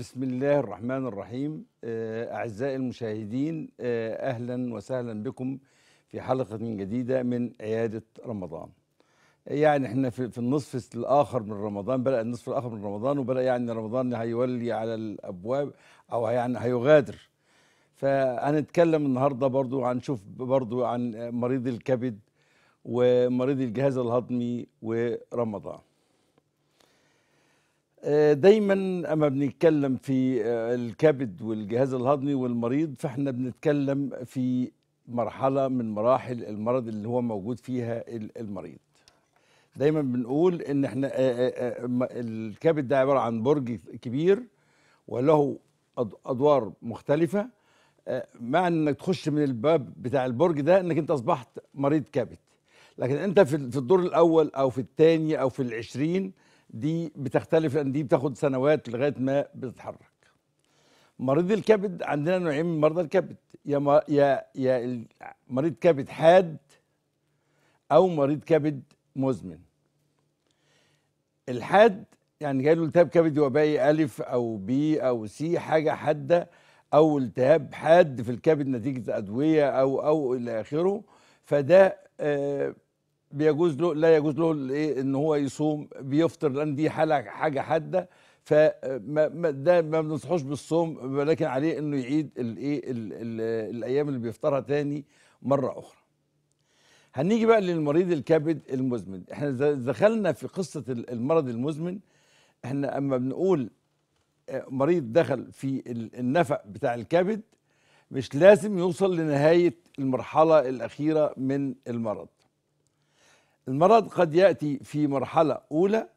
بسم الله الرحمن الرحيم آه، أعزائي المشاهدين آه، أهلا وسهلا بكم في حلقة من جديدة من عيادة رمضان يعني احنا في النصف الآخر من رمضان بدأ النصف الآخر من رمضان وبدأ يعني رمضان هيولي على الأبواب أو يعني هيغادر فهنتكلم النهاردة برضو شوف برضو عن مريض الكبد ومريض الجهاز الهضمي ورمضان آه، دايما اما بنتكلم في آه، الكبد والجهاز الهضمي والمريض فاحنا بنتكلم في مرحله من مراحل المرض اللي هو موجود فيها المريض دايما بنقول ان احنا آه، الكبد ده عباره عن برج كبير وله ادوار مختلفه مع انك تخش من الباب بتاع البرج ده انك انت اصبحت مريض كبد لكن انت في الدور الاول او في الثاني او في العشرين دي بتختلف لان دي بتاخد سنوات لغايه ما بتتحرك مريض الكبد عندنا نوعين من مرضى الكبد يا يا يا مريض كبد حاد او مريض كبد مزمن الحاد يعني جاي له التهاب كبدي وبائي الف او بي او سي حاجه حاده او التهاب حاد في الكبد نتيجه ادويه او او الى اخره فده آه بيجوز له لا يجوز له الايه ان هو يصوم بيفطر لان دي حاله حاجه حاده ف ده ما بننصحوش بالصوم ولكن عليه انه يعيد الايه الايام اللي بيفطرها تاني مره اخرى هنيجي بقى للمريض الكبد المزمن احنا دخلنا في قصه المرض المزمن احنا اما بنقول آه، مريض دخل في النفق بتاع الكبد مش لازم يوصل لنهايه المرحله الاخيره من المرض المرض قد يأتي في مرحلة أولى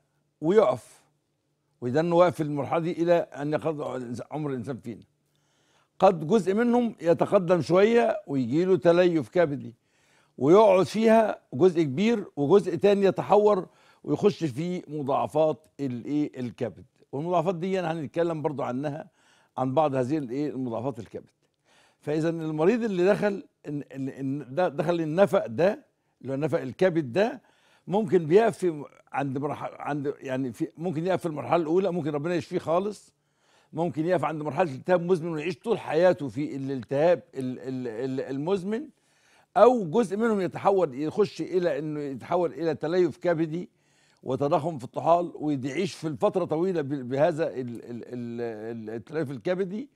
ويقف ويدن واقف في المرحلة دي إلى أن يقضي عمر الإنسان فينا قد جزء منهم يتقدم شوية ويجي له تليف كبدي ويقعد فيها جزء كبير وجزء تاني يتحور ويخش في مضاعفات الايه الكبد والمضاعفات دي هنتكلم برضو عنها عن بعض هذه الايه المضاعفات الكبد فاذا المريض اللي دخل دخل النفق ده اللي هو النفق الكبد ده ممكن بيقف في عند مرحله عند يعني في ممكن يقف في المرحله الاولى ممكن ربنا يشفيه خالص ممكن يقف عند مرحله التهاب مزمن ويعيش طول حياته في الالتهاب المزمن او جزء منهم يتحول يخش الى انه يتحول الى تليف كبدي وتضخم في الطحال ويعيش في الفتره طويله بهذا التليف الكبدي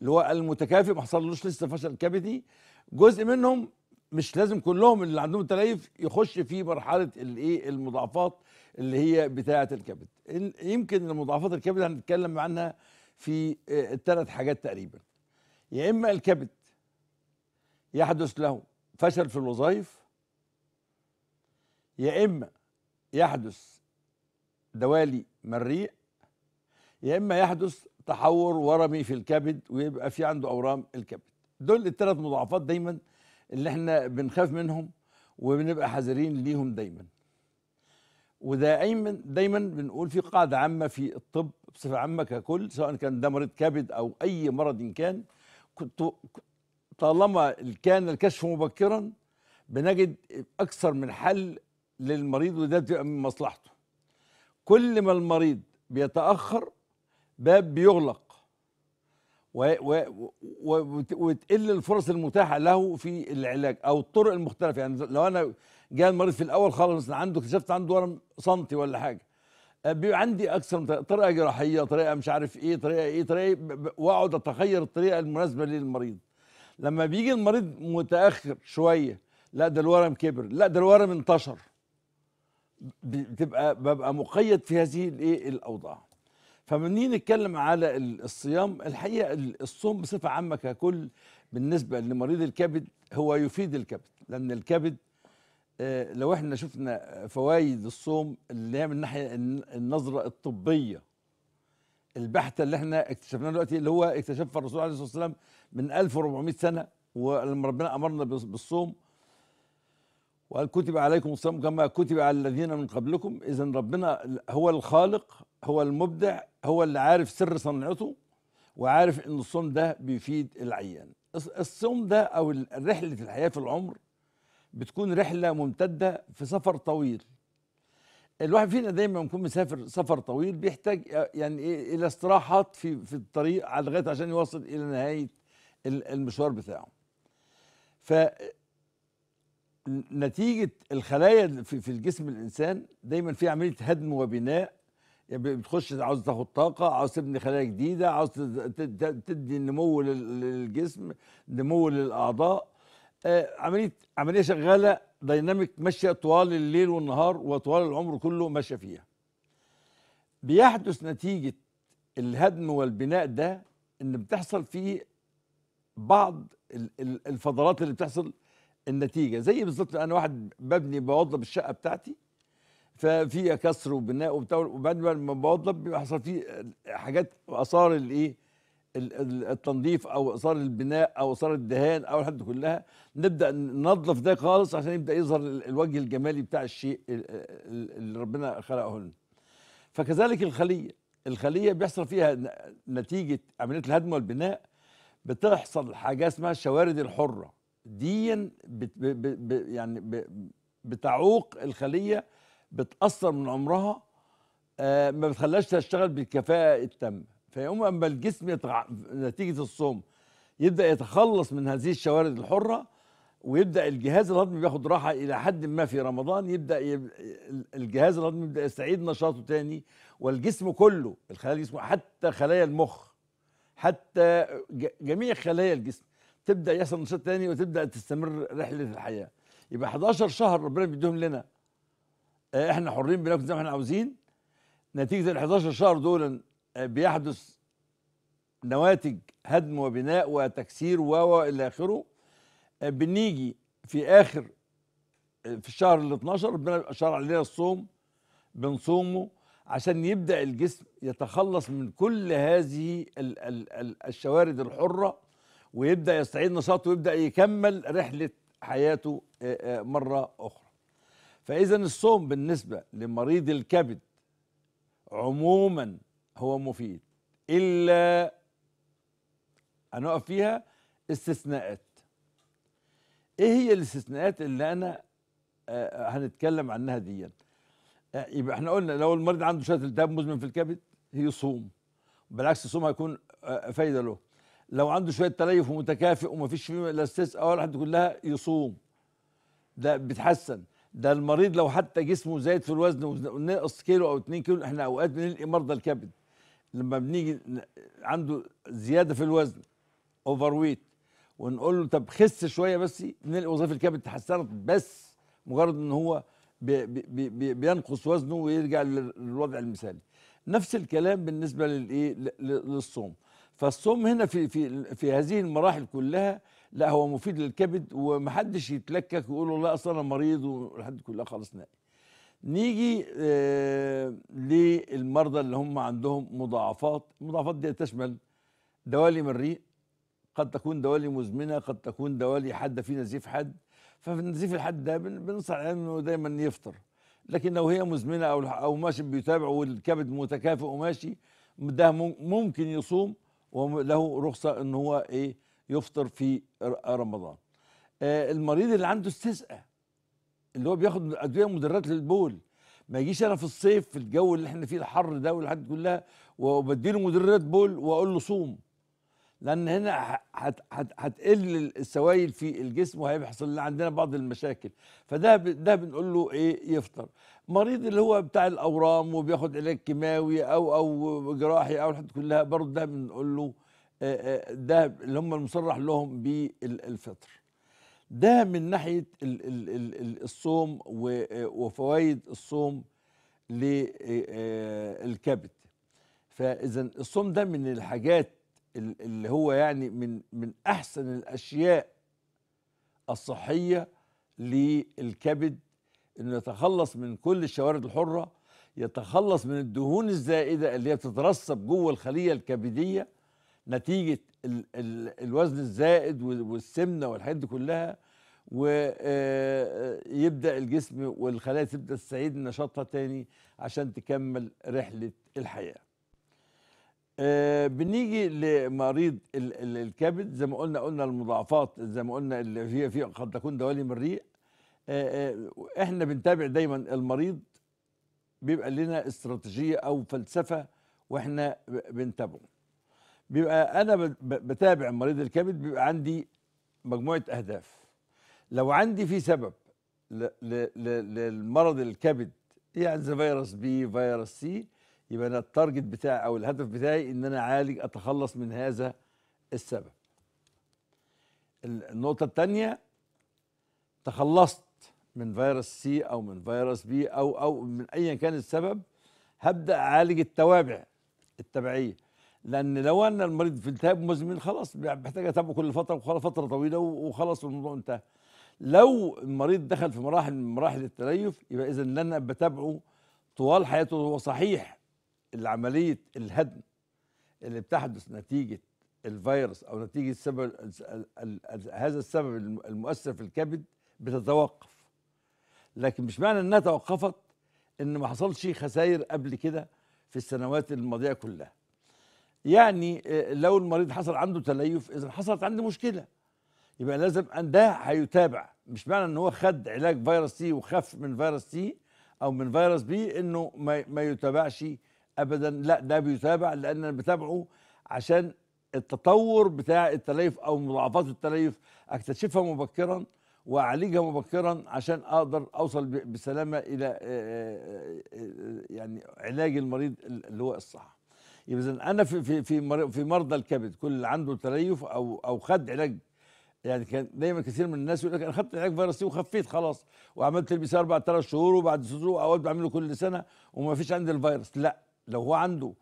اللي هو المتكافئ ما حصلوش لسه فشل كبدي جزء منهم مش لازم كلهم اللي عندهم تليف يخش في مرحله الايه المضاعفات اللي هي بتاعه الكبد يمكن المضاعفات الكبد هنتكلم عنها في ثلاث آه، حاجات تقريبا يا اما الكبد يحدث له فشل في الوظائف يا اما يحدث دوالي مريء يا اما يحدث تحور ورمي في الكبد ويبقى في عنده اورام الكبد دول الثلاث مضاعفات دايما اللي احنا بنخاف منهم وبنبقى حذرين ليهم دايما ودائما دايما بنقول في قاعده عامه في الطب بصفه عامه ككل سواء كان ده مريض كبد او اي مرض إن كان كنت طالما كان الكشف مبكرا بنجد اكثر من حل للمريض وده بتبقى من مصلحته كل ما المريض بيتاخر باب بيغلق وتقل الفرص المتاحه له في العلاج او الطرق المختلفه يعني لو انا جاء المريض في الاول خالص عنده اكتشفت عنده ورم سنتي ولا حاجه آه، بيبقى عندي اكثر من طريقه جراحيه طريقه مش عارف ايه طريقه ايه طريقه إيه، واقعد اتخير الطريقه المناسبه للمريض لما بيجي المريض متاخر شويه لا ده الورم كبر لا ده الورم انتشر بتبقى ببقى مقيد في هذه الايه الاوضاع فمنين نتكلم على الصيام الحقيقه الصوم بصفه عامه ككل بالنسبه لمريض الكبد هو يفيد الكبد لان الكبد آه، لو احنا شفنا فوائد الصوم اللي هي من الناحيه النظره الطبيه البحته اللي احنا اكتشفناها دلوقتي اللي هو اكتشفها الرسول عليه الصلاه والسلام من 1400 سنه ولما ربنا امرنا بالصوم وقال كتب عليكم الصيام كما كتب على الذين من قبلكم اذا ربنا هو الخالق هو المبدع هو اللي عارف سر صنعته وعارف ان الصوم ده بيفيد العيان الصوم ده او رحله الحياه في العمر بتكون رحله ممتده في سفر طويل الواحد فينا دايما بيكون مسافر سفر طويل بيحتاج يعني ايه الى استراحات في في الطريق على لغايه عشان يوصل الى نهايه المشوار بتاعه ف نتيجه الخلايا في, في الجسم الانسان دايما في عمليه هدم وبناء يعني بتخش عاوز تاخد طاقه عاوز تبني خلايا جديده عاوز تدي نمو للجسم نمو للاعضاء آه، عمليه عمليه شغاله دايناميك ماشيه طوال الليل والنهار وطوال العمر كله ماشيه فيها بيحدث نتيجه الهدم والبناء ده ان بتحصل فيه بعض الفضلات اللي بتحصل النتيجه زي بالظبط انا واحد ببني بوضب الشقه بتاعتي ففي كسر وبناء وبتاع وبعدين لما بوضب بيحصل فيه حاجات اثار الايه التنظيف او اثار البناء او اثار الدهان او الحاجات كلها نبدا ننظف ده خالص عشان يبدا يظهر الوجه الجمالي بتاع الشيء اللي ربنا خلقه لنا فكذلك الخليه الخليه بيحصل فيها نتيجه عمليه الهدم والبناء بتحصل حاجه اسمها الشوارد الحره دي بت ب ب يعني ب بتعوق الخليه بتاثر من عمرها آه ما بتخليهاش تشتغل بالكفاءه التامه فيقوم اما الجسم يتغ... نتيجه الصوم يبدا يتخلص من هذه الشوارد الحره ويبدا الجهاز الهضمي بياخد راحه الى حد ما في رمضان يبدا يب... الجهاز الهضمي يبدا يستعيد نشاطه تاني والجسم كله الخلايا الجسم حتى خلايا المخ حتى ج... جميع خلايا الجسم تبدا يحصل نشاط تاني وتبدا تستمر رحله الحياه يبقى 11 شهر ربنا بيديهم لنا آه، احنا حرين بناكل زي ما احنا عاوزين نتيجه ال 11 شهر دول آه، بيحدث نواتج هدم وبناء وتكسير و الى اخره آه، بنيجي في اخر في الشهر ال 12 ربنا شرع علينا الصوم بنصومه عشان يبدا الجسم يتخلص من كل هذه الشوارد الحره ويبدا يستعيد نشاطه ويبدا يكمل رحله حياته آه، آه، مره اخرى فاذا الصوم بالنسبه لمريض الكبد عموما هو مفيد الا هنقف فيها استثناءات ايه هي الاستثناءات اللي انا آه، هنتكلم عنها دي يبقى احنا قلنا لو المريض عنده شويه التهاب مزمن في الكبد يصوم بالعكس الصوم هيكون فايده له لو عنده شويه تليف ومتكافئ ومفيش فيه الاستاذ اول ولا حد كلها يصوم ده بيتحسن ده المريض لو حتى جسمه زايد في الوزن ونقص كيلو او 2 كيلو احنا اوقات بنلقي مرضى الكبد لما بنيجي عنده زياده في الوزن اوفر ويت ونقول له طب خس شويه بس بنلاقي وظائف الكبد تحسنت بس مجرد ان هو بي بي بي بينقص وزنه ويرجع للوضع المثالي نفس الكلام بالنسبه للايه للصوم فالصوم هنا في في في هذه المراحل كلها لا هو مفيد للكبد ومحدش يتلكك ويقول لا اصل انا مريض والحد كلها خالص نائي نيجي آه، للمرضى اللي هم عندهم مضاعفات المضاعفات دي تشمل دوالي من الريق قد تكون دوالي مزمنه قد تكون دوالي حاده في نزيف حاد ففي نزيف الحاد ده بننصح انه دايما يفطر لكن لو هي مزمنه او او ماشي بيتابع والكبد متكافئ وماشي ده ممكن يصوم وله رخصه ان هو ايه يفطر في رمضان آه المريض اللي عنده استسقاء اللي هو بياخد ادويه مدرات للبول ما يجيش انا في الصيف في الجو اللي احنا فيه الحر ده والحاجات كلها وبديله مدرات بول واقول له صوم لان هنا هتقل السوائل في الجسم وهيحصل عندنا بعض المشاكل فده ده بنقول له ايه يفطر مريض اللي هو بتاع الاورام وبياخد علاج كيماوي او او جراحي او الحاجات كلها برضه ده بنقول له ده اللي هم المصرح لهم بالفطر ده من ناحيه الصوم وفوائد الصوم للكبد فاذا الصوم ده من الحاجات اللي هو يعني من من احسن الاشياء الصحيه للكبد انه يتخلص من كل الشوارد الحره يتخلص من الدهون الزائده اللي هي بتترسب جوه الخليه الكبديه نتيجه الـ الـ الوزن الزائد والسمنه والحاجات دي كلها ويبدا آه، آه، الجسم والخلايا تبدا تستعيد نشاطها تاني عشان تكمل رحله الحياه آه، بنيجي لمريض الكبد زي ما قلنا قلنا المضاعفات زي ما قلنا اللي هي في قد تكون دوالي من الريق آه، آه، احنا بنتابع دايما المريض بيبقى لنا استراتيجيه او فلسفه واحنا بنتابعه بيبقى انا بتابع مريض الكبد بيبقى عندي مجموعه اهداف لو عندي في سبب للمرض الكبد يعني فيروس بي فيروس سي يبقى انا التارجت بتاعي او الهدف بتاعي ان انا اعالج اتخلص من هذا السبب النقطه الثانيه تخلصت من فيروس سي او من فيروس بي او او من ايا كان السبب هبدا اعالج التوابع التبعيه لان لو ان المريض في التهاب مزمن خلاص بحتاج اتابعه كل فتره وخلاص فتره طويله وخلاص الموضوع انتهى لو المريض دخل في مراحل من مراحل التليف يبقى اذا لن بتابعه طوال حياته وهو صحيح العملية الهدم اللي بتحدث نتيجه الفيروس او نتيجه سبب هذا السبب المؤثر في الكبد بتتوقف لكن مش معنى انها توقفت ان ما حصلش خسائر قبل كده في السنوات الماضيه كلها يعني آه، لو المريض حصل عنده تليف اذا حصلت عنده مشكله يبقى لازم ان ده هيتابع مش معنى ان هو خد علاج فيروس سي وخف من فيروس سي او من فيروس بي انه ما يتابعش ابدا لا ده بيتابع لان انا بتابعه عشان التطور بتاع التليف او مضاعفات التليف اكتشفها مبكرا واعالجها مبكرا عشان اقدر اوصل بسلامه الى يعني علاج المريض اللي هو الصح يبقى انا في في في في مرضى الكبد كل اللي عنده تليف او او خد علاج يعني كان دايما كثير من الناس يقول لك انا خدت علاج فيروسي وخفيت خلاص وعملت البي سي اربع ثلاث شهور وبعد ثلاث او بعمله كل سنه وما فيش عندي الفيروس لا لو هو عنده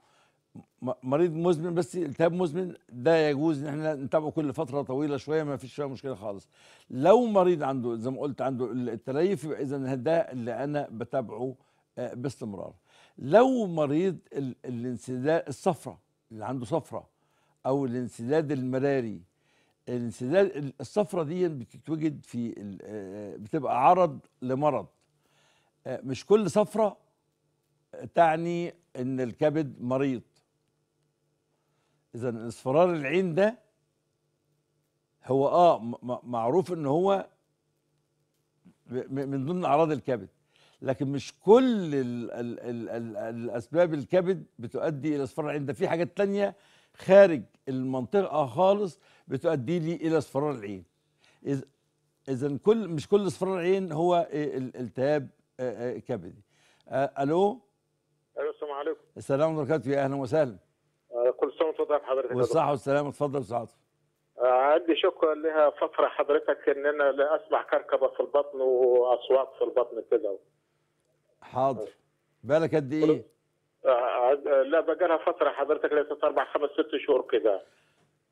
مريض مزمن بس التهاب مزمن ده يجوز ان احنا نتابعه كل فتره طويله شويه ما فيش فيها مشكله خالص لو مريض عنده زي ما قلت عنده التليف يبقى اذا ده اللي انا بتابعه آه، باستمرار لو مريض الانسداد الصفرة اللي عنده صفرة او الانسداد المراري الانسداد الصفرة دي بتتوجد في آه، بتبقى عرض لمرض آه، مش كل صفرة تعني ان الكبد مريض اذا اصفرار العين ده هو اه معروف ان هو من ضمن اعراض الكبد لكن مش كل الـ الـ الـ الـ الاسباب الكبد بتؤدي الى اصفرار العين ده في حاجات تانية خارج المنطقه خالص بتؤدي لي الى اصفرار العين اذا كل مش كل اصفرار العين هو التهاب كبدي الو ايوه السلام عليكم السلام وبركاته يا اهلا وسهلا آه، كل سنه وانت طيب حضرتك والصحه والسلامه اتفضل سعاده آه، عندي شكوى لها فتره حضرتك ان انا اسمع كركبه في البطن واصوات في البطن كده حاضر بالك قد ايه؟ آه، لا بقى لها فتره حضرتك لها اربع خمس ست شهور كده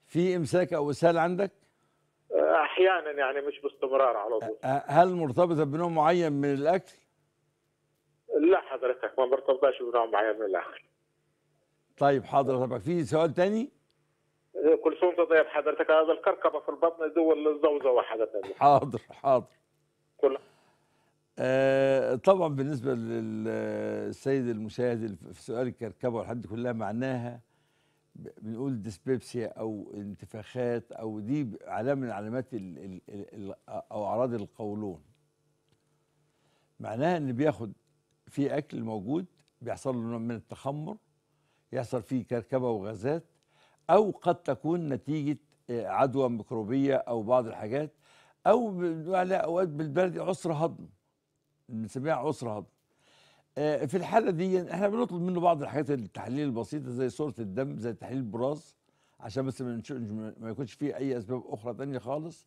في امساك او اسهال عندك؟ احيانا يعني مش باستمرار على طول هل مرتبطه بنوع معين من الاكل؟ حضرتك ما برتبطش بنوع معين من الاخر طيب حاضر طبعا في سؤال تاني كل سنه طيب حضرتك هذا الكركبه في البطن دول الزوزوه حضرتك حاضر حاضر كل آه طبعا بالنسبه للسيد المشاهد في سؤال الكركبه والحاجات دي كلها معناها بنقول ديسبيبسيا او انتفاخات او دي علامه من علامات الـ الـ الـ او اعراض القولون معناها ان بياخد في اكل موجود بيحصل له نوع من التخمر يحصل فيه كركبه وغازات او قد تكون نتيجه آه، عدوى ميكروبيه او بعض الحاجات او على يعني اوقات بالبلدي عسر هضم بنسميها عسر هضم آه، في الحاله دي احنا بنطلب منه بعض الحاجات التحليل البسيطه زي صوره الدم زي تحليل البراز عشان بس ما يكونش فيه اي اسباب اخرى تانية خالص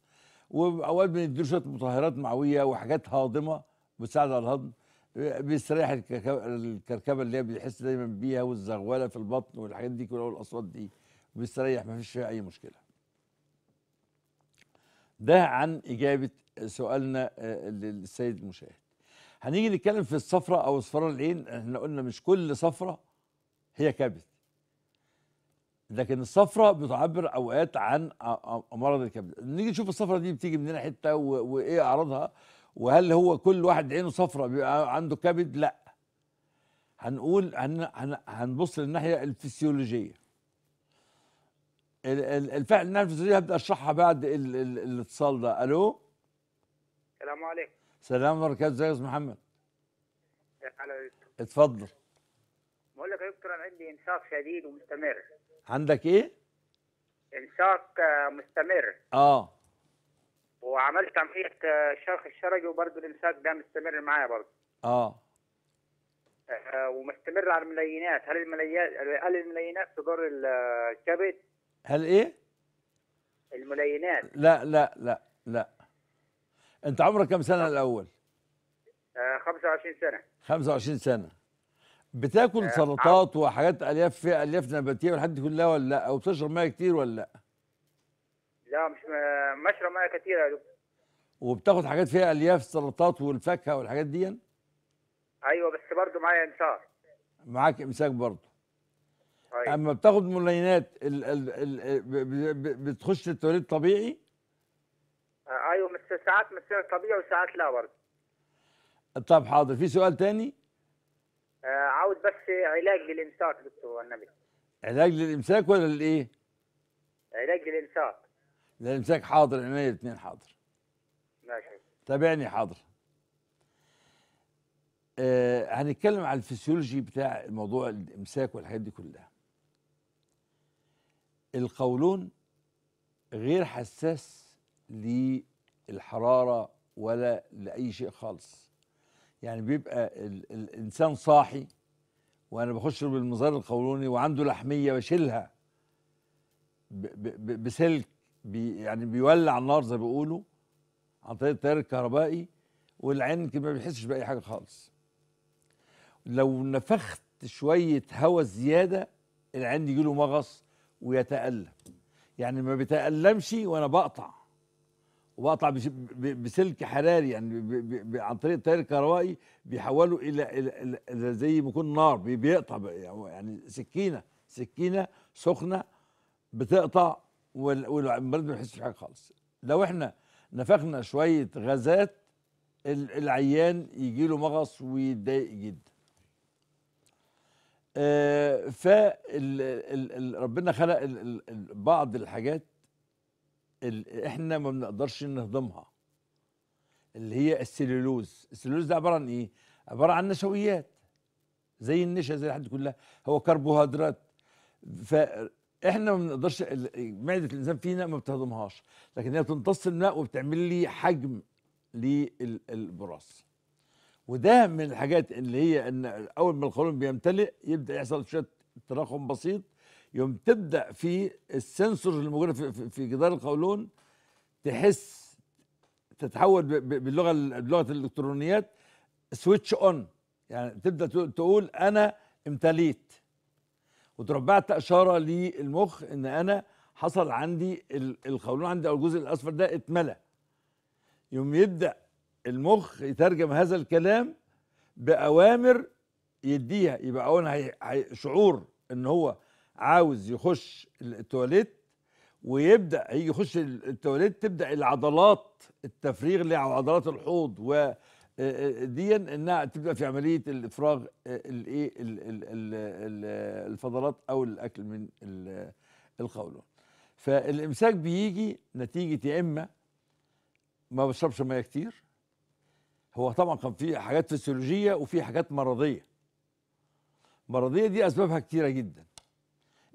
واوقات بنديله شويه مطهرات معويه وحاجات هاضمه بتساعد على الهضم بيستريح الكركبه اللي هي بيحس دايما بيها والزغوله في البطن والحاجات دي كلها والاصوات دي بيستريح ما فيش فيها اي مشكله ده عن اجابه سؤالنا آه، للسيد المشاهد هنيجي نتكلم في الصفرة او اصفار العين احنا قلنا مش كل صفرة هي كبد لكن الصفرة بتعبر اوقات عن مرض الكبد نيجي نشوف الصفرة دي بتيجي من حته وايه اعراضها وهل هو كل واحد عينه صفرة بيبقى عنده كبد لا هنقول هن هن هنبص للناحية الفسيولوجية الفعل النفسي هبدا اشرحها بعد ال ال الاتصال ده الو السلام عليكم السلام ورحمه الله وبركاته ازيك يا استاذ محمد اتفضل بقول لك يا دكتور انا عندي انشاق شديد ومستمر عندك ايه انشاق آه، مستمر اه عملت عمليه آه، شرخ الشرجي وبرضه الامساك ده مستمر معايا برضه. اه, آه،, آه، ومستمر على الملينات هل الملينات هل الملينات تضر الكبد هل ايه الملينات لا لا لا لا انت عمرك كم سنه الاول 25 سنه 25 سنه بتاكل آه سلطات وحاجات الياف فيها الياف نباتيه والحاجات دي كلها ولا لا او بتشرب ميه كتير ولا لا لا مش بشرب ميه كتير يا دكتور وبتاخد حاجات فيها الياف السلطات والفاكهه والحاجات دي ايوه بس برضه معايا امساك معاك امساك برضه أيوة. طيب. اما بتاخد ملينات ال ال ال بتخش التوليد طبيعي آه، ايوه بس ساعات مسير طبيعي وساعات لا برضه طب حاضر في سؤال تاني آه عاوز بس علاج للامساك دكتور النبي علاج للامساك ولا للايه علاج للامساك للامساك حاضر عينيا الاثنين حاضر تابعني حاضر آه هنتكلم على الفسيولوجي بتاع الموضوع الامساك والحاجات دي كلها القولون غير حساس للحراره ولا لاي شيء خالص يعني بيبقى ال الانسان صاحي وانا بخش بالمظهر القولوني وعنده لحميه بشيلها بسلك بي يعني بيولع النار زي ما بيقولوا عن طريق التيار الكهربائي والعين ما بيحسش باي حاجه خالص لو نفخت شويه هواء زياده العين يجي له مغص ويتالم يعني ما بيتالمش وانا بقطع وبقطع بسلك حراري يعني عن طريق التيار الكهربائي بيحوله الى الى, إلى زي ما يكون نار بيقطع يعني،, يعني سكينه سكينه سخنه بتقطع والمريض ما بيحسش بحاجه خالص لو احنا نفخنا شويه غازات العيان يجي له مغص ويتضايق جدا آه، فربنا خلق بعض الحاجات اللي احنا ما بنقدرش نهضمها اللي هي السليلوز السليلوز ده عباره عن ايه عباره عن نشويات زي النشا زي الحاجات كلها هو كربوهيدرات احنا ما بنقدرش معده الانسان فينا ما بتهضمهاش لكن هي بتمتص الماء وبتعمل لي حجم للبراز وده من الحاجات اللي هي ان اول ما القولون بيمتلئ يبدا يحصل شويه تراكم بسيط يوم تبدا في السنسور الموجوده في جدار القولون تحس تتحول باللغه بلغه الالكترونيات سويتش اون يعني تبدا تقول انا امتليت وتربعت اشاره للمخ ان انا حصل عندي القولون عندي او الجزء الاصفر ده اتملى يوم يبدا المخ يترجم هذا الكلام باوامر يديها يبقى اولا شعور ان هو عاوز يخش التواليت ويبدا هيجي يخش التواليت تبدا العضلات التفريغ اللي عضلات الحوض آه، آه، دي انها تبدا في عمليه الافراغ آه، الايه الفضلات او الاكل من القولون فالامساك بيجي نتيجه يا اما ما بشربش ميه كتير هو طبعا كان في حاجات فسيولوجيه وفي حاجات مرضيه مرضيه دي اسبابها كتيره جدا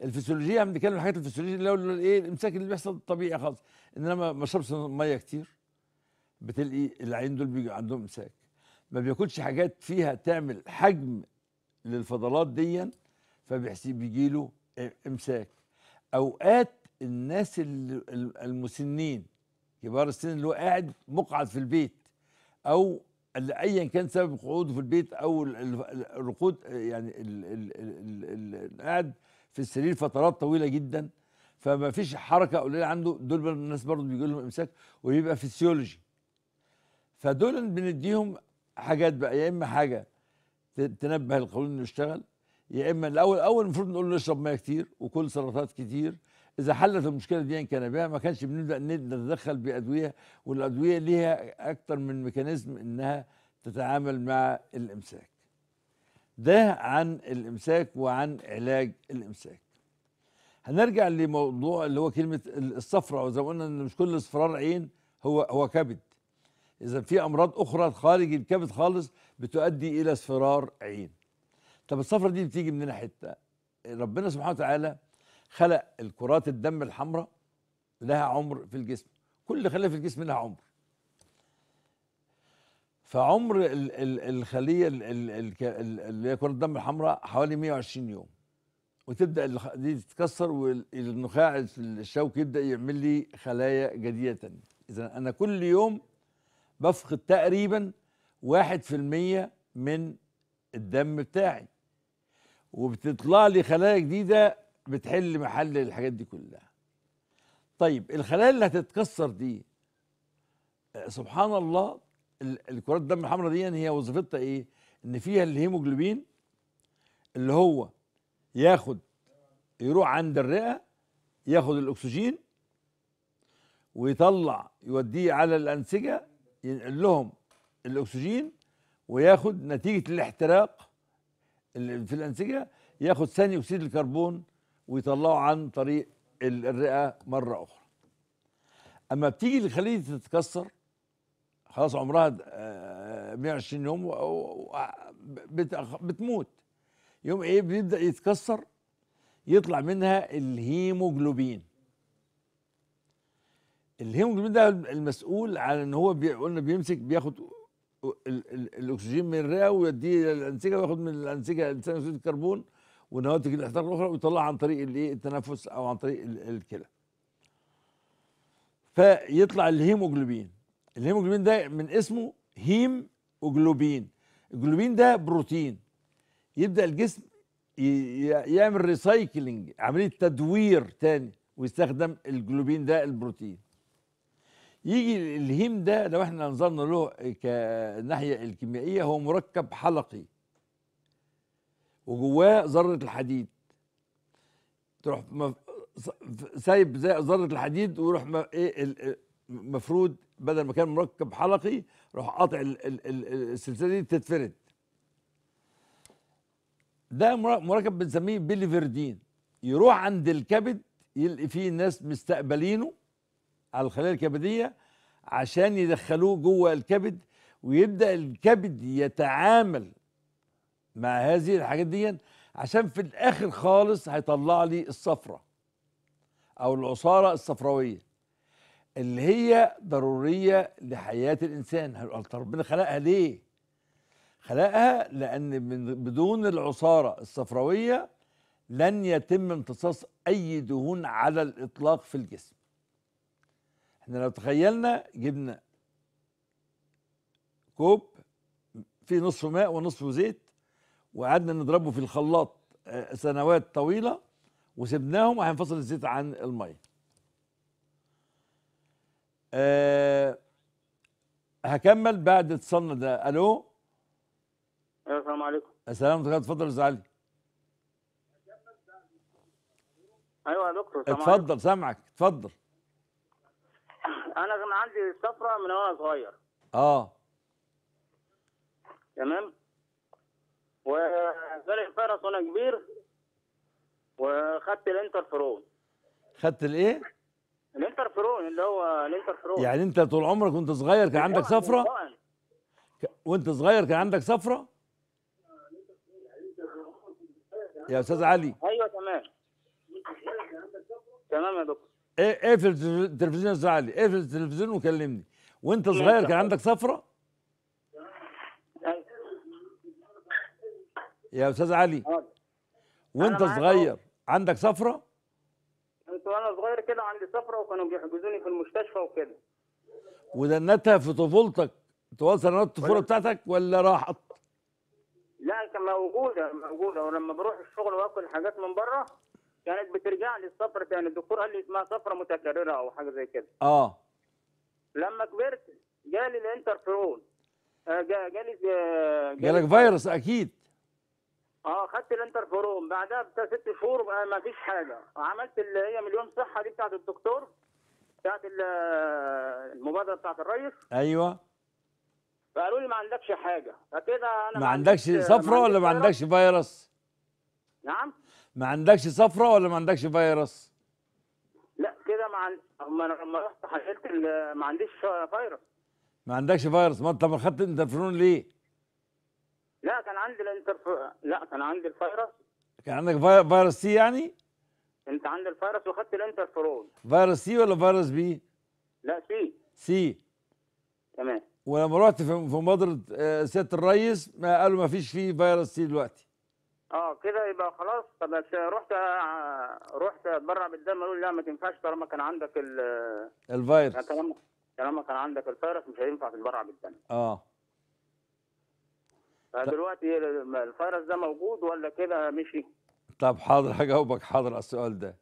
الفسيولوجيه بنتكلم بنتكلم الحاجات الفسيولوجيه اللي هو الايه الامساك اللي بيحصل طبيعي خالص ان انا ما بشربش ميه كتير بتلاقي العين دول بيجي عندهم امساك ما بياكلش حاجات فيها تعمل حجم للفضلات ديا فبيجي له امساك اوقات الناس المسنين كبار السن اللي هو قاعد مقعد في البيت او ايا كان سبب قعوده في البيت او الرقود يعني قاعد في السرير فترات طويله جدا فما فيش حركه قليله عنده دول الناس برضه بيجي لهم امساك ويبقى فسيولوجي فدول بنديهم حاجات بقى يا اما حاجه تنبه القولون انه يشتغل يا اما الاول اول المفروض نقول له اشرب ميه كتير وكل سلطات كتير اذا حلت المشكله دي كان بها ما كانش بنبدا نتدخل بادويه والادويه ليها اكتر من ميكانيزم انها تتعامل مع الامساك ده عن الامساك وعن علاج الامساك هنرجع لموضوع اللي هو كلمه الصفرة وزي ما قلنا ان مش كل اصفرار عين هو هو كبد اذا في امراض اخرى خارج الكبد خالص بتؤدي الى اصفرار عين طب الصفرة دي بتيجي من حته ربنا سبحانه وتعالى خلق الكرات الدم الحمراء لها عمر في الجسم كل خليه في الجسم لها عمر فعمر الخليه اللي هي كرة الدم الحمراء حوالي 120 يوم وتبدا دي تتكسر والنخاع الشوكي يبدا يعمل لي خلايا جديده اذا انا كل يوم بفقد تقريبا واحد في المية من الدم بتاعي وبتطلع لي خلايا جديدة بتحل محل الحاجات دي كلها طيب الخلايا اللي هتتكسر دي آه، سبحان الله الكرات الدم الحمراء دي يعني هي وظيفتها ايه ان فيها الهيموجلوبين اللي هو ياخد يروح عند الرئه ياخد الاكسجين ويطلع يوديه على الانسجه ينقل لهم الاكسجين وياخد نتيجه الاحتراق في الانسجه ياخد ثاني اكسيد الكربون ويطلعه عن طريق الرئه مره اخرى اما بتيجي الخليه تتكسر خلاص عمرها 120 آه، يوم بتموت يوم ايه بيبدا يتكسر يطلع منها الهيموجلوبين الهيموجلوبين ده المسؤول عن ان هو بي قلنا بيمسك بياخد الاكسجين من الرئه ويديه للانسجه وياخد من الانسجه ثاني اكسيد الكربون ونواتج الاحتراق الاخرى ويطلعها عن طريق الايه التنفس او عن طريق الكلى فيطلع الهيموجلوبين الهيموجلوبين ده من اسمه هيم اوجلوبين الجلوبين ده بروتين يبدا الجسم يعمل ريسايكلينج عمليه تدوير تاني ويستخدم الجلوبين ده البروتين يجي الهيم ده لو احنا نظرنا له كناحيه الكيميائيه هو مركب حلقي وجواه ذره الحديد تروح سايب زي ذره الحديد ويروح ايه المفروض بدل ما كان مركب حلقي روح قاطع السلسله دي تتفرد ده مركب بنسميه بيليفردين يروح عند الكبد يلقي فيه ناس مستقبلينه على الخلايا الكبديه عشان يدخلوه جوه الكبد ويبدا الكبد يتعامل مع هذه الحاجات دي عشان في الاخر خالص هيطلع لي الصفرة او العصاره الصفراويه اللي هي ضروريه لحياه الانسان ربنا خلقها ليه خلقها لان بدون العصاره الصفراويه لن يتم امتصاص اي دهون على الاطلاق في الجسم احنا لو تخيلنا جبنا كوب فيه نصف ماء ونصف زيت وقعدنا نضربه في الخلاط آه، سنوات طويله وسبناهم وهينفصل الزيت عن الميه أه هكمل بعد اتصلنا ده الو ايوه السلام عليكم السلام عليكم اتفضل يا استاذ علي ايوه يا دكتور اتفضل سامعك اتفضل انا كان عندي صفرة من وانا صغير اه تمام وفارق فرص وانا كبير وخدت الانتر خدت الايه؟ الانتر اللي هو الانتر يعني انت طول عمرك وانت صغير كان عندك صفرة؟ أيوة، وانت صغير كان عندك صفرة؟ يا استاذ علي ايوه تمام تمام يا دكتور اقفل إيه- إيه التلفزيون يا استاذ علي اقفل إيه التلفزيون وكلمني وانت صغير كان عندك صفرة يا استاذ علي وانت صغير عندك صفرة كنت وانا صغير كده عندي صفرة وكانوا بيحجزوني في المستشفى وكده ودنتها في طفولتك تواصل انا الطفوله بتاعتك ولا راحت؟ لا كان موجوده موجوده ولما بروح الشغل واكل حاجات من بره كانت بترجع لي الصفرة تاني الدكتور قال لي اسمها صفرة متكررة أو حاجة زي كده اه لما كبرت جالي الانترفيرون آه، جالي, آه، جالي, جالك فيروس أكيد اه خدت الانترفيرون بعدها بتاع ست شهور بقى ما فيش حاجة عملت اللي هي مليون صحة دي بتاعت الدكتور بتاعت المبادرة بتاعت الريس ايوه فقالوا لي ما عندكش حاجة فكده أنا ما عندكش صفرة ولا ما عندكش فيروس؟ نعم ما عندكش صفرة ولا ما عندكش فيروس؟ لا كده ما عن... ما انا لما رحت حللت ما عنديش فيروس ما عندكش فيروس ما انت ما خدت انترفيرون ليه؟ لا كان عندي الانترف لا كان عندي الفيروس كان عندك في... فيروس سي يعني؟ انت عندي الفيروس وخدت الانترفيرون فيروس سي ولا فيروس بي؟ لا سي سي تمام ولما رحت في مبادره آه، سياده الرئيس ما قالوا ما فيش فيه فيروس سي دلوقتي اه كده يبقى خلاص طب بس رحت آه، رحت اتبرع بالدم قالوا لي لا ما تنفعش طالما كان عندك ال الفيروس يعني طالما كان عندك الفيروس مش هينفع تتبرع بالدم اه فدلوقتي الفيروس ده موجود ولا كده مشي؟ طب حاضر هجاوبك حاضر على السؤال ده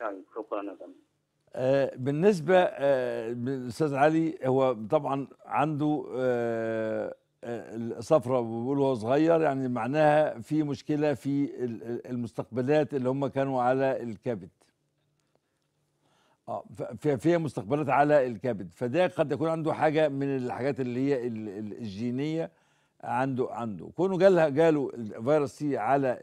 طيب شكرا يا فندم آه، بالنسبة للاستاذ آه، علي هو طبعا عنده الصفرة بيقول هو صغير يعني معناها في مشكلة في المستقبلات اللي هم كانوا على الكبد اه فيها مستقبلات على الكبد فده قد يكون عنده حاجة من الحاجات اللي هي الجينية عنده عنده كونه جاله جاله فيروس سي على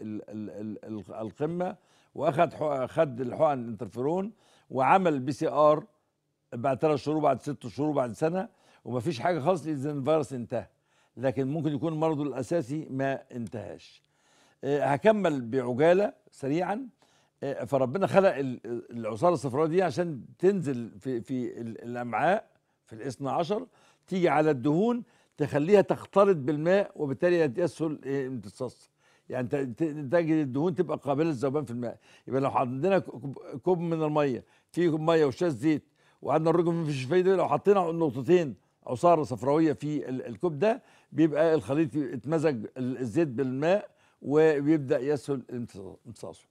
القمة واخد خد الحقن الانترفيرون وعمل بي سي ار بعد ثلاث شهور بعد ست شهور بعد سنة ومفيش حاجة خالص إذا الفيروس انتهى لكن ممكن يكون مرضه الاساسي ما انتهاش آه، هكمل بعجاله سريعا آه، فربنا خلق العصاره الصفراء دي عشان تنزل في في الامعاء في الاثنى عشر تيجي على الدهون تخليها تختلط بالماء وبالتالي يسهل امتصاصها يعني تجد الدهون تبقى قابله للذوبان في الماء يبقى لو عندنا كوب من الميه فيه ميه وشاش زيت وعندنا الرجل ما فيش فايده لو حطينا نقطتين عصاره صفراويه في الكوب ده بيبقى الخليط اتمزج الزيت بالماء وبيبدا يسهل امتصاصه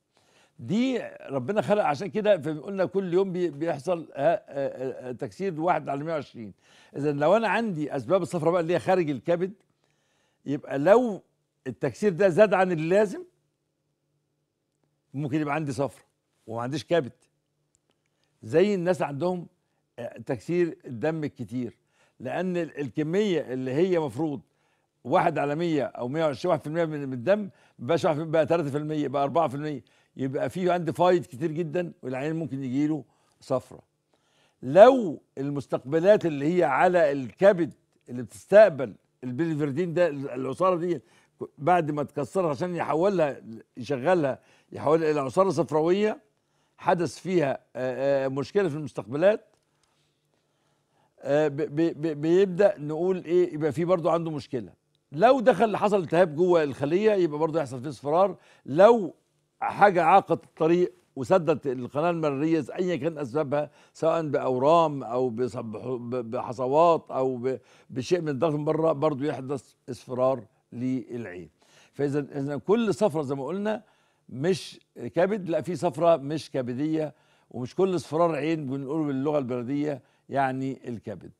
دي ربنا خلق عشان كده فقلنا كل يوم بيحصل آه، آه، تكسير واحد على 120 اذا لو انا عندي اسباب الصفراء بقى اللي هي خارج الكبد يبقى لو التكسير ده زاد عن اللازم ممكن يبقى عندي صفرة وما عنديش كبد زي الناس عندهم آه، تكسير الدم الكتير لان الكميه اللي هي مفروض واحد على 100 او 120 1% من الدم ما بقاش بقى 3% بقى 4% يبقى في عند فايض كتير جدا والعين ممكن يجي له صفرة لو المستقبلات اللي هي على الكبد اللي بتستقبل البليفردين ده العصاره دي بعد ما تكسرها عشان يحولها يشغلها يحولها الى عصاره صفراويه حدث فيها مشكله في المستقبلات بيبدا نقول ايه يبقى في برضه عنده مشكله لو دخل حصل التهاب جوه الخليه يبقى برضه يحصل فيه اصفرار لو حاجه عاقت الطريق وسدت القناه المريه ايا كان اسبابها سواء باورام او بحصوات او بشيء من الضغط من بره برضه يحدث اصفرار للعين فاذا اذا كل صفره زي ما قلنا مش كبد لا في صفره مش كبديه ومش كل اصفرار عين بنقوله باللغه البلديه يعني الكبد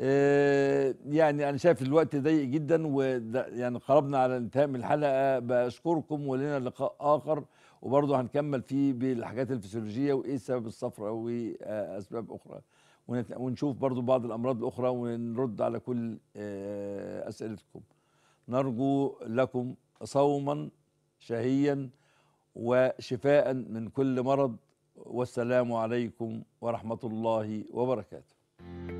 آه، يعني انا شايف الوقت ضيق جدا ويعني قربنا على انتهاء من الحلقه بشكركم ولنا لقاء اخر وبرضه هنكمل فيه بالحاجات الفسيولوجيه وايه سبب الصفرة إيه، واسباب آه، اخرى ونشوف برضه بعض الامراض الاخرى ونرد على كل آه، اسئلتكم نرجو لكم صوما شهيا وشفاء من كل مرض والسلام عليكم ورحمه الله وبركاته